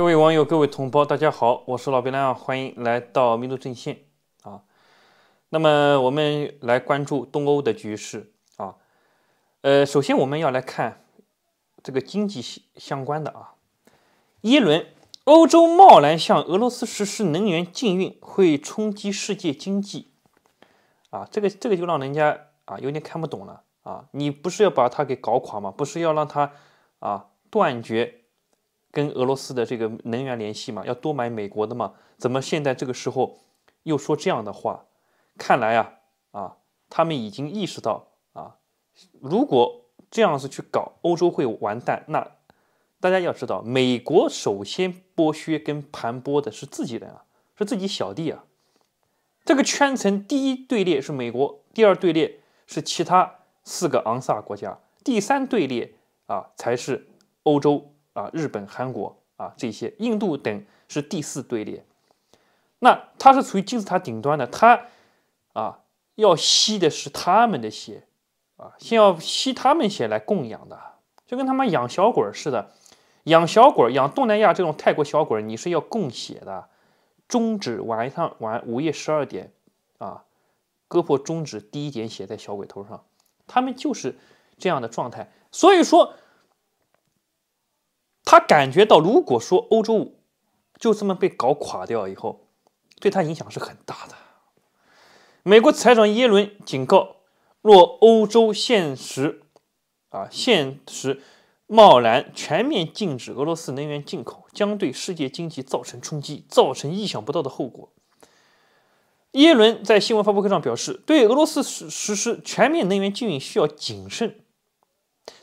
各位网友，各位同胞，大家好，我是老白亮，欢迎来到民族阵线啊。那么我们来关注东欧的局势啊。呃，首先我们要来看这个经济相关的啊。一轮欧洲贸然向俄罗斯实施能源禁运，会冲击世界经济啊。这个这个就让人家啊有点看不懂了啊。你不是要把它给搞垮吗？不是要让它啊断绝？跟俄罗斯的这个能源联系嘛，要多买美国的嘛？怎么现在这个时候又说这样的话？看来啊啊，他们已经意识到啊，如果这样子去搞，欧洲会完蛋。那大家要知道，美国首先剥削跟盘剥的是自己人啊，是自己小弟啊。这个圈层第一队列是美国，第二队列是其他四个昂萨国家，第三队列啊才是欧洲。啊，日本、韩国啊，这些印度等是第四队列，那它是处于金字塔顶端的，它啊要吸的是他们的血啊，先要吸他们血来供养的，就跟他妈养小鬼似的，养小鬼，养东南亚这种泰国小鬼，你是要供血的，中指晚上晚午夜十二点啊，割破中指滴一点血在小鬼头上，他们就是这样的状态，所以说。他感觉到，如果说欧洲就这么被搞垮掉以后，对他影响是很大的。美国财长耶伦警告，若欧洲现实啊现实贸然全面禁止俄罗斯能源进口，将对世界经济造成冲击，造成意想不到的后果。耶伦在新闻发布会上表示，对俄罗斯实实施全面能源禁运需要谨慎。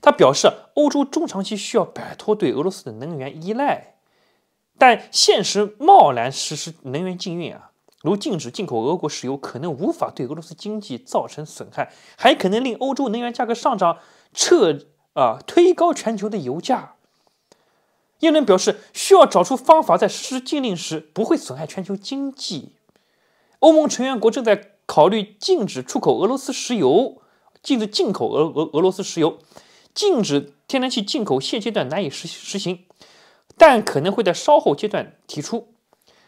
他表示，欧洲中长期需要摆脱对俄罗斯的能源依赖，但现实贸然实施能源禁运啊，如禁止进口俄国石油，可能无法对俄罗斯经济造成损害，还可能令欧洲能源价格上涨，彻啊推高全球的油价。耶伦表示，需要找出方法，在实施禁令时不会损害全球经济。欧盟成员国正在考虑禁止出口俄罗斯石油，禁止进口俄俄俄罗斯石油。禁止天然气进口现阶段难以实实行，但可能会在稍后阶段提出。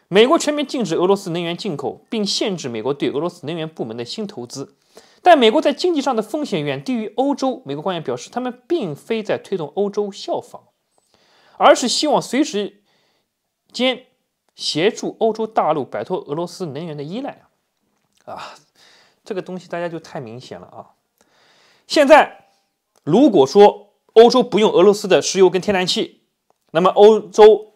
美国全面禁止俄罗斯能源进口，并限制美国对俄罗斯能源部门的新投资。但美国在经济上的风险远低于欧洲。美国官员表示，他们并非在推动欧洲效仿，而是希望随时间协助欧洲大陆摆脱俄罗斯能源的依赖啊！这个东西大家就太明显了啊！现在。如果说欧洲不用俄罗斯的石油跟天然气，那么欧洲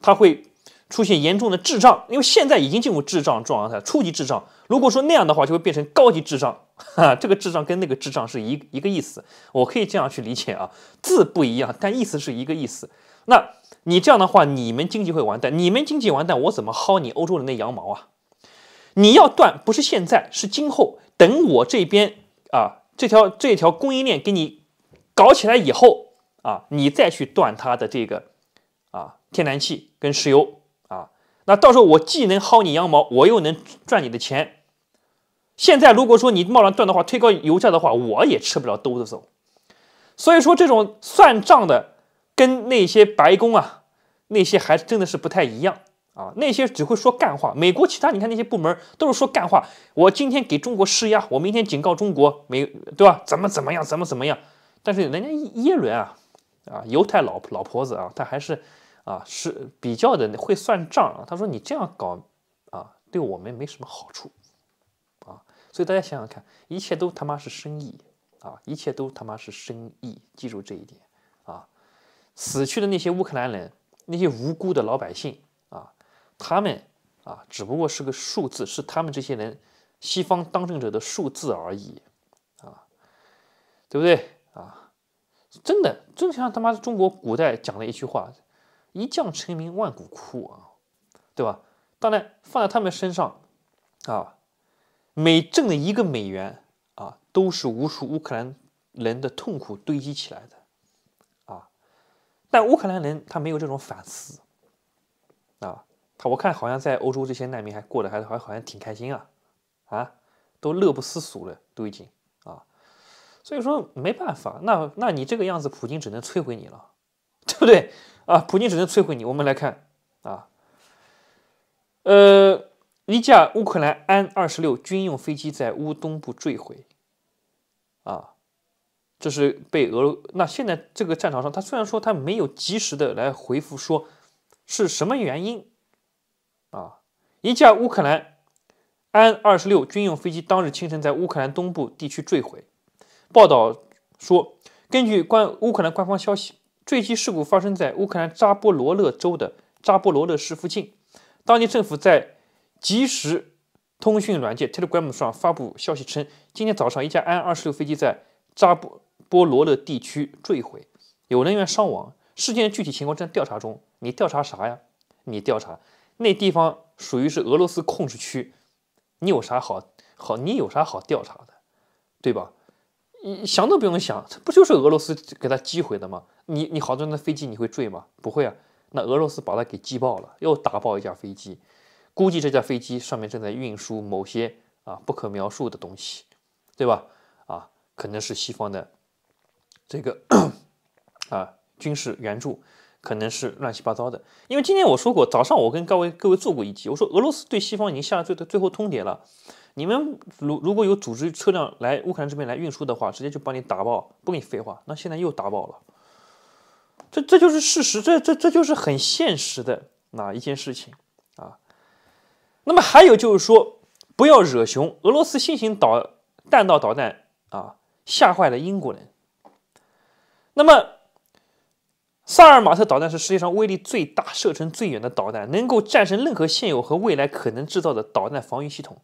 它会出现严重的滞胀，因为现在已经进入滞胀状态，初级滞胀。如果说那样的话，就会变成高级滞胀。哈，这个智障跟那个智障是一一个意思，我可以这样去理解啊，字不一样，但意思是一个意思。那你这样的话，你们经济会完蛋，你们经济完蛋，我怎么薅你欧洲人的羊毛啊？你要断，不是现在，是今后。等我这边啊，这条这条供应链给你。搞起来以后啊，你再去断它的这个啊天然气跟石油啊，那到时候我既能薅你羊毛，我又能赚你的钱。现在如果说你贸然断的话，推高油价的话，我也吃不了兜着走。所以说，这种算账的跟那些白宫啊那些还真的是不太一样啊，那些只会说干话。美国其他你看那些部门都是说干话，我今天给中国施压，我明天警告中国，美对吧？怎么怎么样，怎么怎么样。但是人家耶伦啊，啊，犹太老老婆子啊，他还是啊，是比较的会算账啊。他说：“你这样搞啊，对我们没什么好处啊。”所以大家想想看，一切都他妈是生意啊，一切都他妈是生意。记住这一点啊！死去的那些乌克兰人，那些无辜的老百姓啊，他们啊，只不过是个数字，是他们这些人西方当政者的数字而已啊，对不对？真的，就像他妈中国古代讲的一句话，“一将成名万骨枯”啊，对吧？当然，放在他们身上啊，每挣的一个美元啊，都是无数乌克兰人的痛苦堆积起来的啊。但乌克兰人他没有这种反思啊，他我看好像在欧洲这些难民还过得还还好像挺开心啊啊，都乐不思蜀了都已经。所以说没办法，那那你这个样子，普京只能摧毁你了，对不对啊？普京只能摧毁你。我们来看啊，呃，一架乌克兰安二十六军用飞机在乌东部坠毁，啊，这是被俄。那现在这个战场上，他虽然说他没有及时的来回复说是什么原因，啊，一架乌克兰安二十六军用飞机当日清晨在乌克兰东部地区坠毁。报道说，根据官乌克兰官方消息，坠机事故发生在乌克兰扎波罗勒州的扎波罗勒市附近。当地政府在即时通讯软件 Telegram 上发布消息称，今天早上一架安26飞机在扎波波罗勒地区坠毁，有人员伤亡。事件的具体情况正在调查中。你调查啥呀？你调查那地方属于是俄罗斯控制区，你有啥好好？你有啥好调查的，对吧？你想都不用想，这不就是俄罗斯给他击毁的吗？你你好，多的飞机你会坠吗？不会啊，那俄罗斯把它给击爆了，又打爆一架飞机。估计这架飞机上面正在运输某些啊不可描述的东西，对吧？啊，可能是西方的这个啊军事援助，可能是乱七八糟的。因为今天我说过，早上我跟各位各位做过一集，我说俄罗斯对西方已经下了最的最后通牒了。你们如如果有组织车辆来乌克兰这边来运输的话，直接就帮你打爆，不跟你废话。那现在又打爆了，这这就是事实，这这这就是很现实的哪一件事情啊？那么还有就是说，不要惹熊，俄罗斯新型导弹道导弹啊吓坏了英国人。那么萨尔马特导弹是世界上威力最大、射程最远的导弹，能够战胜任何现有和未来可能制造的导弹防御系统。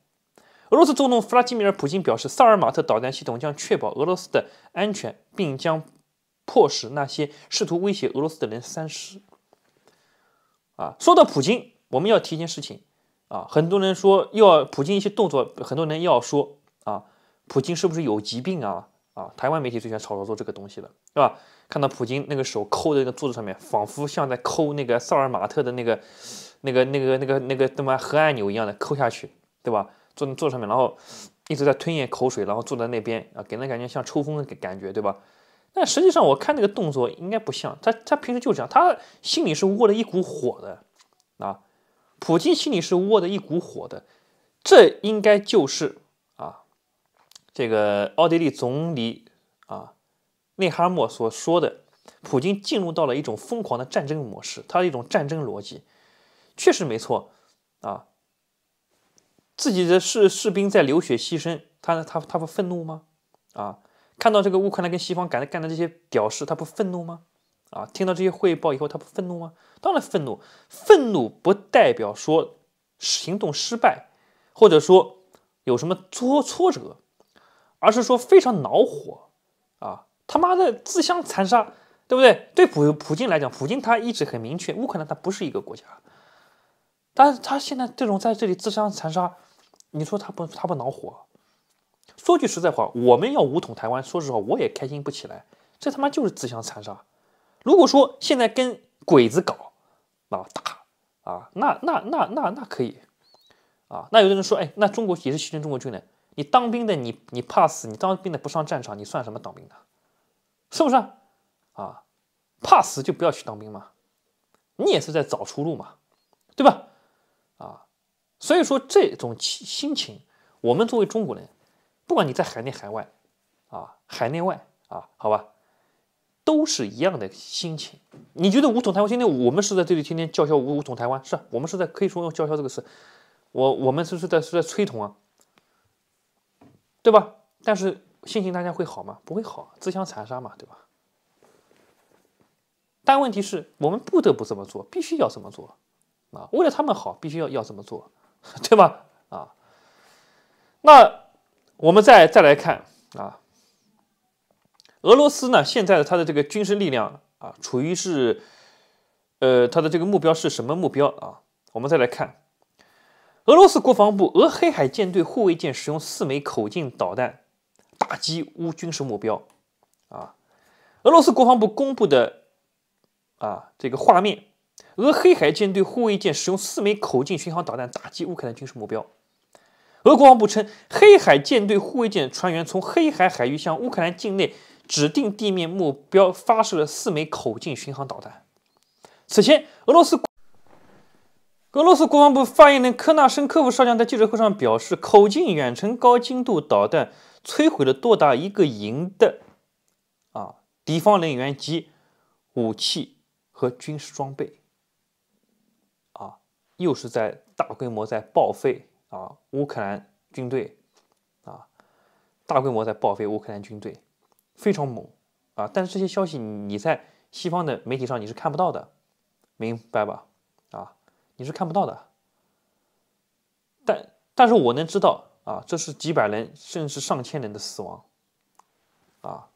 俄罗斯总统弗拉基米尔·普京表示，萨尔马特导弹系统将确保俄罗斯的安全，并将迫使那些试图威胁俄罗斯的人三思。啊，说到普京，我们要提一件事情啊，很多人说要普京一些动作，很多人要说啊，普京是不是有疾病啊？啊，台湾媒体最喜欢炒作做这个东西了，是吧？看到普京那个手扣在那个桌子上面，仿佛像在抠那个萨尔马特的那个、那个、那个、那个、那个他妈核按钮一样的抠下去，对吧？坐坐上面，然后一直在吞咽口水，然后坐在那边啊，给人感觉像抽风的感觉，对吧？但实际上我看那个动作应该不像，他他平时就这样，他心里是握着一股火的啊。普京心里是握着一股火的，这应该就是啊，这个奥地利总理啊内哈默所说的，普京进入到了一种疯狂的战争模式，他的一种战争逻辑，确实没错啊。自己的士士兵在流血牺牲，他他他不愤怒吗？啊，看到这个乌克兰跟西方干干的这些屌事，他不愤怒吗？啊，听到这些汇报以后，他不愤怒吗？当然愤怒，愤怒不代表说行动失败，或者说有什么挫挫折，而是说非常恼火啊！他妈的自相残杀，对不对？对普普京来讲，普京他一直很明确，乌克兰他不是一个国家。但是他现在这种在这里自相残杀，你说他不他不恼火？说句实在话，我们要武统台湾，说实话我也开心不起来。这他妈就是自相残杀。如果说现在跟鬼子搞啊打啊，那那那那那可以啊。那有的人说，哎，那中国也是牺牲中国军人，你当兵的你你怕死？你当兵的不上战场，你算什么当兵的？是不是啊？啊，怕死就不要去当兵嘛。你也是在找出路嘛，对吧？所以说这种心情，我们作为中国人，不管你在海内海外，啊，海内外啊，好吧，都是一样的心情。你觉得五统台湾？今天我们是在这里天天叫嚣五五统台湾，是我们是在可以说用叫嚣这个词，我我们是是在是在吹捧啊，对吧？但是心情大家会好吗？不会好，自相残杀嘛，对吧？但问题是我们不得不这么做，必须要这么做，啊，为了他们好，必须要要这么做。对吧？啊，那我们再再来看啊，俄罗斯呢，现在的它的这个军事力量啊，处于是，呃，它的这个目标是什么目标啊？我们再来看，俄罗斯国防部俄黑海舰队护卫舰使用四枚口径导弹打击乌军事目标啊，俄罗斯国防部公布的啊这个画面。俄黑海舰队护卫舰使用四枚口径巡航导弹打击乌克兰军事目标。俄国防部称，黑海舰队护卫舰船员从黑海海域向乌克兰境内指定地面目标发射了四枚口径巡航导弹。此前，俄罗斯俄罗斯国防部发言人科纳申科夫少将在记者会上表示，口径远程高精度导弹摧毁了多达一个营的啊敌方人员及武器和军事装备。又是在大规模在报废啊，乌克兰军队啊，大规模在报废乌克兰军队，非常猛啊！但是这些消息你在西方的媒体上你是看不到的，明白吧？啊，你是看不到的。但但是我能知道啊，这是几百人甚至上千人的死亡啊。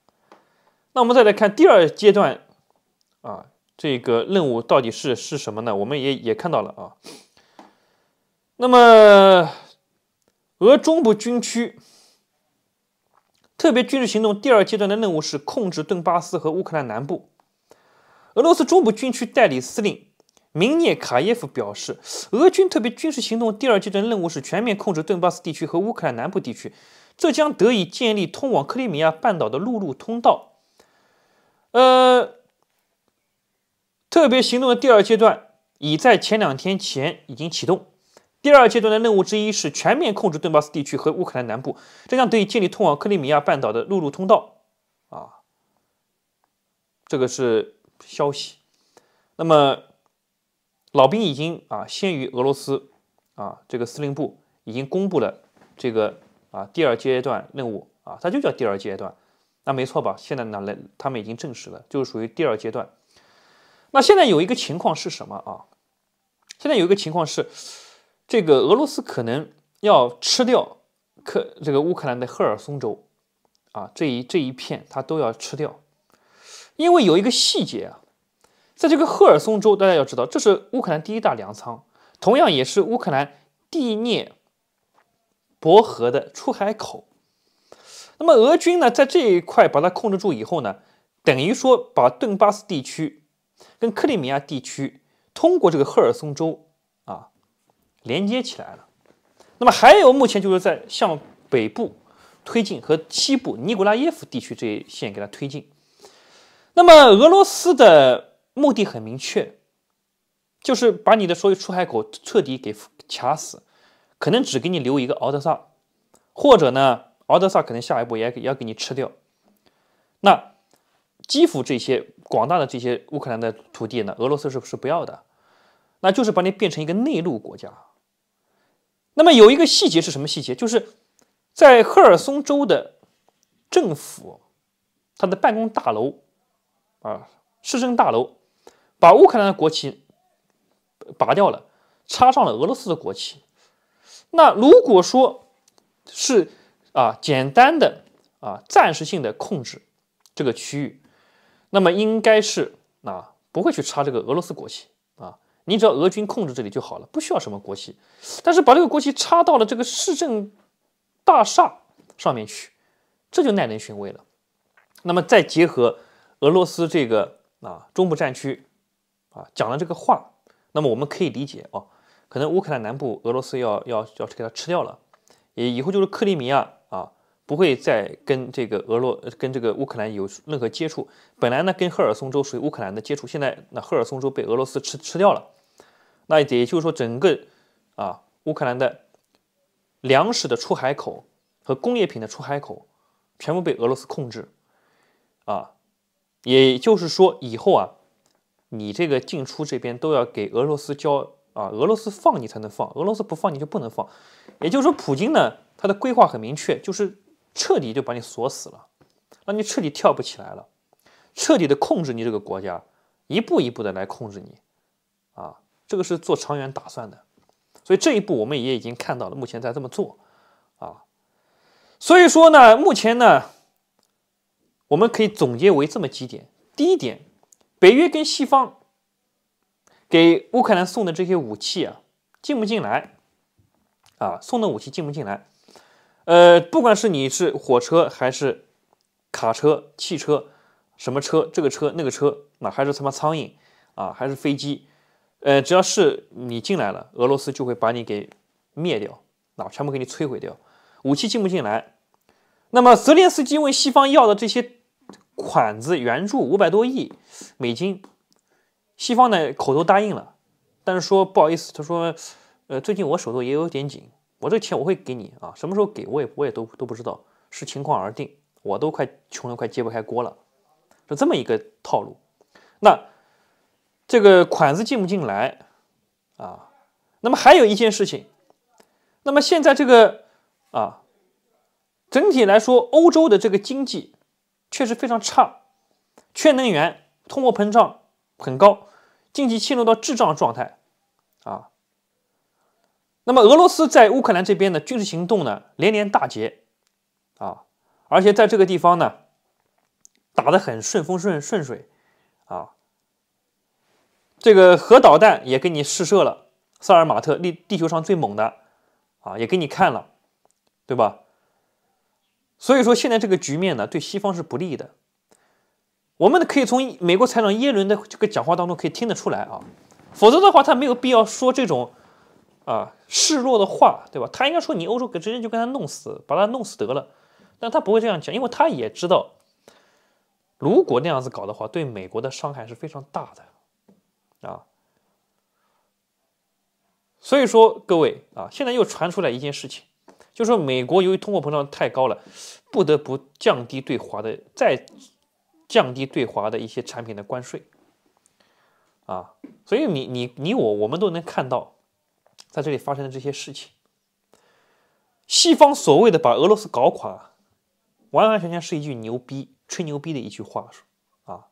那我们再来看第二阶段啊。这个任务到底是是什么呢？我们也也看到了啊。那么，俄中部军区特别军事行动第二阶段的任务是控制顿巴斯和乌克兰南部。俄罗斯中部军区代理司令明涅卡耶夫表示，俄军特别军事行动第二阶段任务是全面控制顿巴斯地区和乌克兰南部地区，这将得以建立通往克里米亚半岛的陆路通道。呃。特别行动的第二阶段已在前两天前已经启动。第二阶段的任务之一是全面控制顿巴斯地区和乌克兰南部，这样对建立通往克里米亚半岛的陆路通道啊。这个是消息。那么老兵已经啊，先于俄罗斯啊，这个司令部已经公布了这个啊第二阶段任务啊，它就叫第二阶段。那没错吧？现在呢，来他们已经证实了，就是属于第二阶段。那现在有一个情况是什么啊？现在有一个情况是，这个俄罗斯可能要吃掉克这个乌克兰的赫尔松州啊，这一这一片它都要吃掉，因为有一个细节啊，在这个赫尔松州，大家要知道，这是乌克兰第一大粮仓，同样也是乌克兰第涅伯河的出海口。那么俄军呢，在这一块把它控制住以后呢，等于说把顿巴斯地区。跟克里米亚地区通过这个赫尔松州啊连接起来了。那么还有目前就是在向北部推进和西部尼古拉耶夫地区这一线给它推进。那么俄罗斯的目的很明确，就是把你的所有出海口彻底给卡死，可能只给你留一个敖德萨，或者呢敖德萨可能下一步也也要给你吃掉。那。基辅这些广大的这些乌克兰的土地呢，俄罗斯是是不要的，那就是把你变成一个内陆国家。那么有一个细节是什么细节？就是在赫尔松州的政府，他的办公大楼啊，市政大楼，把乌克兰的国旗拔掉了，插上了俄罗斯的国旗。那如果说是啊，简单的啊，暂时性的控制这个区域。那么应该是啊，不会去插这个俄罗斯国旗啊，你只要俄军控制这里就好了，不需要什么国旗。但是把这个国旗插到了这个市政大厦上面去，这就耐人寻味了。那么再结合俄罗斯这个啊中部战区啊讲了这个话，那么我们可以理解啊，可能乌克兰南部俄罗斯要要要给它吃掉了，也以后就是克里米亚啊。不会再跟这个俄罗跟这个乌克兰有任何接触。本来呢，跟赫尔松州属于乌克兰的接触，现在那赫尔松州被俄罗斯吃吃掉了。那也就是说，整个啊乌克兰的粮食的出海口和工业品的出海口全部被俄罗斯控制。啊，也就是说，以后啊你这个进出这边都要给俄罗斯交啊，俄罗斯放你才能放，俄罗斯不放你就不能放。也就是说，普京呢他的规划很明确，就是。彻底就把你锁死了，让你彻底跳不起来了，彻底的控制你这个国家，一步一步的来控制你，啊，这个是做长远打算的，所以这一步我们也已经看到了，目前在这么做，啊，所以说呢，目前呢，我们可以总结为这么几点，第一点，北约跟西方给乌克兰送的这些武器啊，进不进来，啊，送的武器进不进来。呃，不管是你是火车还是卡车、汽车，什么车这个车那个车，那还是他妈苍蝇啊，还是飞机，呃，只要是你进来了，俄罗斯就会把你给灭掉啊，全部给你摧毁掉。武器进不进来？那么泽连斯基问西方要的这些款子援助五百多亿美金，西方呢口头答应了，但是说不好意思，他说，呃，最近我手头也有点紧。我这个钱我会给你啊，什么时候给我也我也都都不知道，视情况而定。我都快穷的快揭不开锅了，是这么一个套路。那这个款子进不进来啊？那么还有一件事情，那么现在这个啊，整体来说，欧洲的这个经济确实非常差，缺能源，通货膨胀很高，经济陷入到滞胀状态啊。那么俄罗斯在乌克兰这边的军事行动呢连连大捷啊，而且在这个地方呢打得很顺风顺顺水啊，这个核导弹也给你试射了，萨尔马特地地球上最猛的啊也给你看了，对吧？所以说现在这个局面呢对西方是不利的，我们呢可以从美国财长耶伦的这个讲话当中可以听得出来啊，否则的话他没有必要说这种。啊，示弱的话，对吧？他应该说你欧洲直接就跟他弄死，把他弄死得了。但他不会这样讲，因为他也知道，如果那样子搞的话，对美国的伤害是非常大的啊。所以说，各位啊，现在又传出来一件事情，就是说美国由于通货膨胀太高了，不得不降低对华的再降低对华的一些产品的关税啊。所以，你你你我我们都能看到。在这里发生的这些事情，西方所谓的把俄罗斯搞垮，完完全全是一句牛逼、吹牛逼的一句话说啊，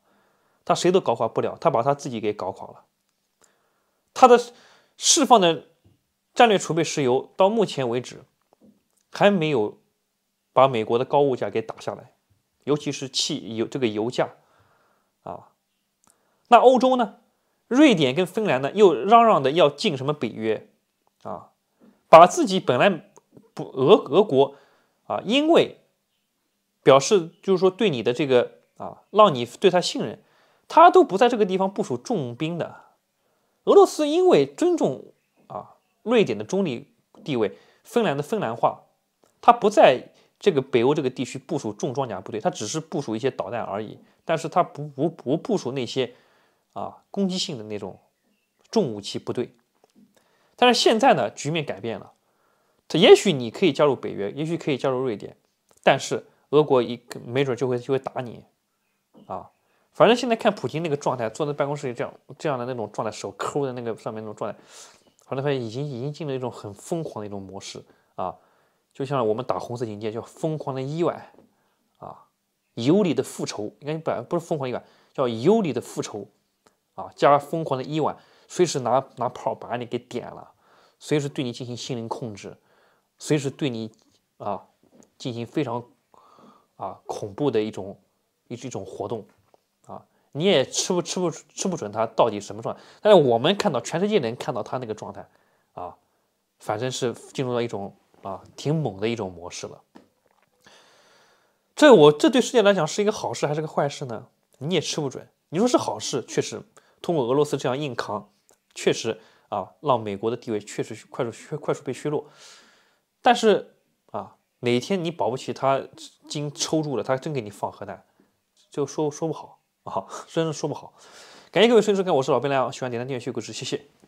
他谁都搞垮不了，他把他自己给搞垮了。他的释放的战略储备石油到目前为止还没有把美国的高物价给打下来，尤其是汽油这个油价啊。那欧洲呢，瑞典跟芬兰呢又嚷嚷的要进什么北约？啊，把自己本来不俄俄国，啊，因为表示就是说对你的这个啊，让你对他信任，他都不在这个地方部署重兵的。俄罗斯因为尊重啊瑞典的中立地位，芬兰的芬兰话，他不在这个北欧这个地区部署重装甲部队，他只是部署一些导弹而已。但是，他不不不部署那些啊攻击性的那种重武器部队。但是现在呢，局面改变了。他也许你可以加入北约，也许可以加入瑞典，但是俄国一没准就会就会打你啊。反正现在看普京那个状态，坐在办公室里这样这样的那种状态，手抠的那个上面那种状态，反正现已经已经进了一种很疯狂的一种模式啊。就像我们打红色警戒叫疯狂的夜晚啊，尤里的复仇。应该不不是疯狂意晚，叫尤里的复仇啊，加疯狂的夜晚。随时拿拿炮把你给点了，随时对你进行心灵控制，随时对你啊进行非常啊恐怖的一种一一种活动啊，你也吃不吃不吃不准他到底什么状态。但是我们看到全世界能看到他那个状态啊，反正是进入到一种啊挺猛的一种模式了。这我这对世界来讲是一个好事还是个坏事呢？你也吃不准。你说是好事，确实通过俄罗斯这样硬扛。确实啊，让美国的地位确实快速、快速被削弱。但是啊，哪一天你保不齐他经抽住了，他真给你放核弹，就说说不好啊，真说不好。感谢各位收看，我是老白亮，喜欢点赞、订阅、各位支持，谢谢。